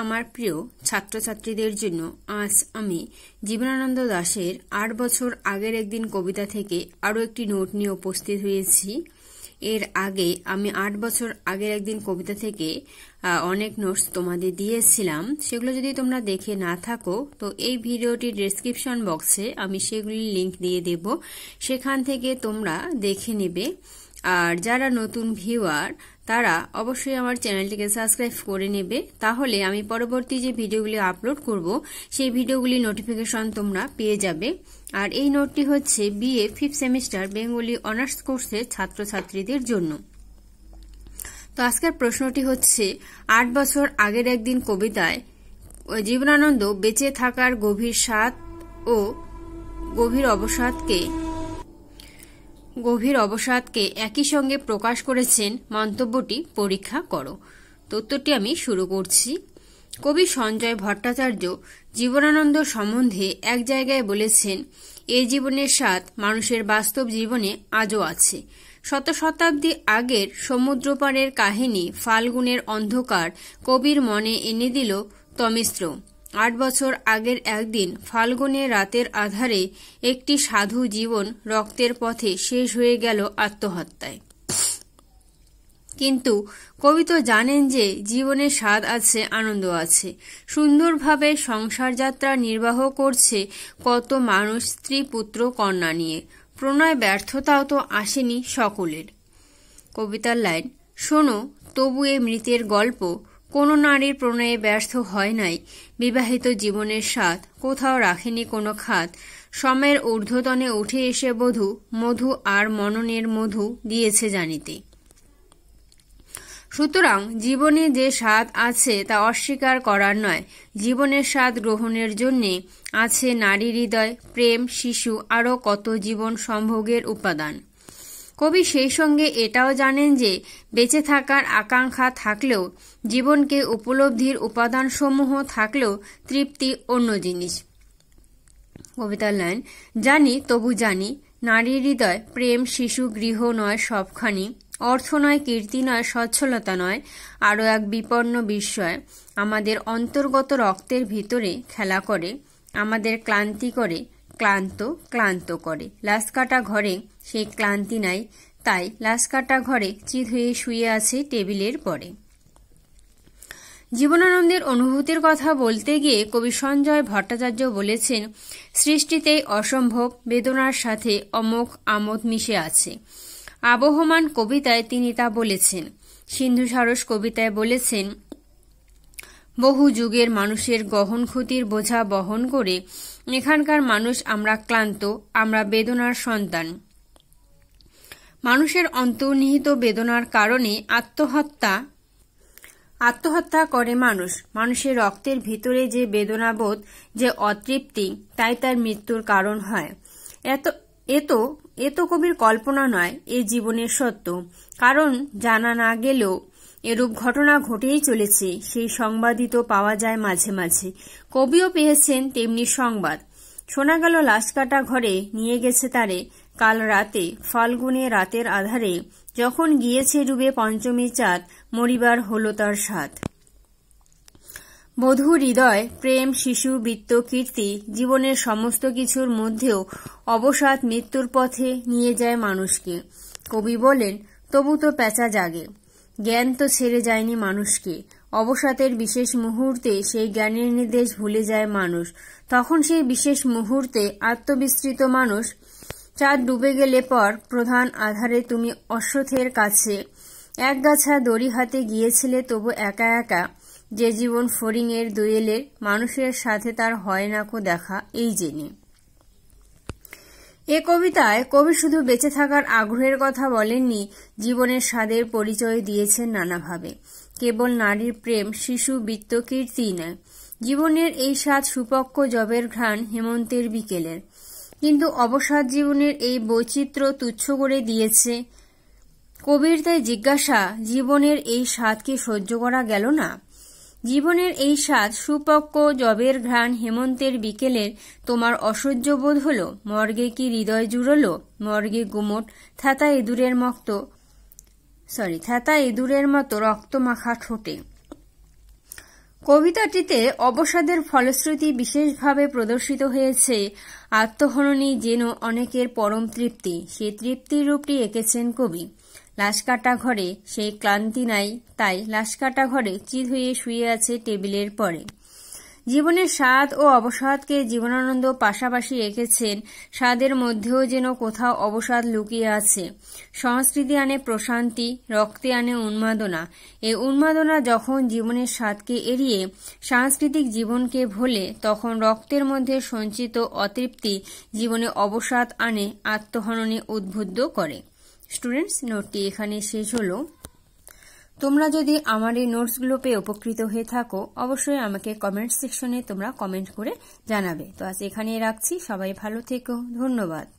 আমার প্রিয় ছাত্রছাত্রীদের জন্য আজ আমি জীবনানন্দ দাশের আট বছর আগের একদিন কবিতা থেকে আরও একটি নোট নিয়ে উপস্থিত হয়েছি এর আগে আমি আট বছর আগের একদিন কবিতা থেকে অনেক নোটস তোমাদের দিয়েছিলাম সেগুলো যদি তোমরা দেখে না থাকো তো এই ভিডিওটির ডেসক্রিপশন বক্সে আমি সেগুলির লিঙ্ক দিয়ে দেব সেখান থেকে তোমরা দেখে নেবে আর যারা নতুন ভিউয়ার তারা অবশ্যই আমার চ্যানেলটিকে সাবস্ক্রাইব করে নেবে তাহলে আমি পরবর্তী যে ভিডিওগুলি আপলোড করব সেই ভিডিওগুলি নোটিফিকেশন তোমরা পেয়ে যাবে আর এই নোটটি হচ্ছে BA fifth semester Bengali honours কোর্সের ছাত্রছাত্রীদের জন্য তো আজকের প্রশ্নটি হচ্ছে আট বছর আগের একদিন কবিতায় জীবনানন্দ বেঁচে থাকার গভীর স্বাদ ও গভীর অবসাদকে গভীর অবসাদকে একই সঙ্গে প্রকাশ করেছেন মন্তব্যটি পরীক্ষা করো তথ্যটি আমি শুরু করছি কবি সঞ্জয় ভট্টাচার্য জীবনানন্দ সম্বন্ধে এক জায়গায় বলেছেন এই জীবনের স্বাদ মানুষের বাস্তব জীবনে আজও আছে শত শতাব্দী আগের সমুদ্রপাড়ের কাহিনী ফাল্গুনের অন্ধকার কবির মনে এনে দিল তমিস্ত্র আট বছর আগের একদিন ফাল্গুনে রাতের আধারে একটি সাধু জীবন রক্তের পথে শেষ হয়ে গেল আত্মহত্যায় কিন্তু কবি তো জানেন যে জীবনে স্বাদ আছে আনন্দ আছে সুন্দরভাবে সংসার যাত্রা নির্বাহ করছে কত মানুষ স্ত্রী পুত্র কন্যা নিয়ে প্রণয় ব্যর্থতাও তো আসেনি সকলের কবিতার লাইন শোনো তবু এ মৃতের গল্প কোনো নারীর প্রণয়ে ব্যর্থ হয় নাই বিবাহিত জীবনের স্বাদ কোথাও রাখেনি কোনো খাত সময়ের ঊর্ধ্বতনে উঠে এসে বধূ মধু আর মননের মধু দিয়েছে জানিতে সুতরাং জীবনে যে স্বাদ আছে তা অস্বীকার করার নয় জীবনের স্বাদ গ্রহণের জন্যে আছে নারী হৃদয় প্রেম শিশু আরও কত জীবন সম্ভোগের উপাদান কবি সেই সঙ্গে এটাও জানেন যে বেঁচে থাকার আকাঙ্ক্ষা থাকলেও জীবনকে উপলব্ধির উপাদানসমূহ থাকলেও তৃপ্তি অন্য জিনিস কবিতা লাইন জানি তবু জানি নারীর হৃদয় প্রেম শিশু গৃহ নয় সবখানি অর্থ নয় কীর্তি নয় সচ্ছলতা নয় আরও এক বিপন্ন বিস্ময় আমাদের অন্তর্গত রক্তের ভিতরে খেলা করে আমাদের ক্লান্তি করে ক্লান্ত ক্লান্ত করে লাশকাটা ঘরে সেই ক্লান্তি নাই তাই লাশকাটা ঘরে চিত হয়ে শুয়ে আছে টেবিলের পরে জীবনানন্দের অনুভূতির কথা বলতে গিয়ে কবি সঞ্জয় ভট্টাচার্য বলেছেন সৃষ্টিতে অসম্ভব বেদনার সাথে অমোঘ আমোদ মিশে আছে আবহমান কবিতায় তিনি তা বলেছেন সিন্ধু সারস কবিতায় বলেছেন বহু যুগের মানুষের গহন ক্ষতির বোঝা বহন করে এখানকার মানুষ আমরা ক্লান্ত আমরা বেদনার সন্তান মানুষের অন্তর্নিহিত বেদনার কারণে আত্মহত্যা আত্মহত্যা করে মানুষ মানুষের রক্তের ভিতরে যে বেদনাবোধ যে অতৃপ্তি তাই তার মৃত্যুর কারণ হয় এত এত এত কবির কল্পনা নয় এ জীবনের সত্য কারণ জানা না গেলেও এরূপ ঘটনা ঘটেই চলেছে সেই সংবাদই তো পাওয়া যায় মাঝে মাঝে কবিও পেয়েছেন তেমনি সংবাদ শোনা গেল লাশকাটা ঘরে নিয়ে গেছে তারে কাল রাতে ফাল্গুনে রাতের আধারে যখন গিয়েছে ডুবে পঞ্চমী চাঁদ মরিবার হলো তার স্বাদ বধূ হৃদয় প্রেম শিশু বৃত্ত কীর্তি জীবনের সমস্ত কিছুর মধ্যেও অবসাদ মৃত্যুর পথে নিয়ে যায় মানুষকে কবি বলেন তবু তো পেঁচা জাগে জ্ঞান তো ছেড়ে যায়নি মানুষকে অবসাতের বিশেষ মুহূর্তে সেই জ্ঞানের নির্দেশ ভুলে যায় মানুষ তখন সেই বিশেষ মুহূর্তে আত্মবিস্তৃত মানুষ চাঁদ ডুবে গেলে পর প্রধান আধারে তুমি অশ্বথের কাছে এক গাছা দড়ি হাতে গিয়েছিলে তবু একা একা যে জীবন এর দোয়েলের মানুষের সাথে তার হয় না কো দেখা এই জেনে এ কবিতায় কবি শুধু বেঁচে থাকার আগ্রহের কথা বলেননি জীবনের স্বাদের পরিচয় দিয়েছেন নানাভাবে কেবল নারীর প্রেম শিশু বৃত্ত কীর্তি নয় জীবনের এই স্বাদ সুপক্ষ জবের ঘ্রাণ হেমন্তের বিকেলের কিন্তু অবসাদ জীবনের এই বৈচিত্র্য তুচ্ছ করে দিয়েছে কবির তাই জিজ্ঞাসা জীবনের এই স্বাদকে সহ্য করা গেল না জীবনের এই স্বাদ সুপক্ক জবের ঘ্রাণ হেমন্তের বিকেলের তোমার অসহ্য বোধ হল মর্গে কি হৃদয় জুড়ল মর্গে গুমট থাতা ইঁদুরের মক্ত সরি থাতা ইঁদুরের মতো রক্তমাখা ঠোঁটে কবিতাটিতে অবসাদের ফলশ্রুতি বিশেষভাবে প্রদর্শিত হয়েছে আত্মহরণী যেন অনেকের পরম তৃপ্তি সে তৃপ্তির রূপটি এঁকেছেন কবি লাশকাটা ঘরে সেই ক্লান্তি নাই তাই লাশকাটা ঘরে চিত হয়ে শুয়ে আছে টেবিলের পরে জীবনের স্বাদ ও অবসাদকে জীবনানন্দ পাশাপাশি রেখেছেন স্বাদের মধ্যেও যেন কোথাও অবসাদ লুকিয়ে আছে সংস্কৃতি আনে প্রশান্তি রক্তে আনে উন্মাদনা এই উন্মাদনা যখন জীবনের স্বাদকে এড়িয়ে সাংস্কৃতিক জীবনকে ভোলে তখন রক্তের মধ্যে সঞ্চিত অতৃপ্তি জীবনে অবসাদ আনে আত্মহননে উদ্বুদ্ধ করে স্টুডেন্টস নোটটি এখানে শেষ হল তোমরা যদি আমার এই নোটসগুলো পেয়ে উপকৃত হয়ে থাকো অবশ্যই আমাকে কমেন্ট সেকশনে তোমরা কমেন্ট করে জানাবে তো আজ এখানেই রাখছি সবাই ভালো থেকো ধন্যবাদ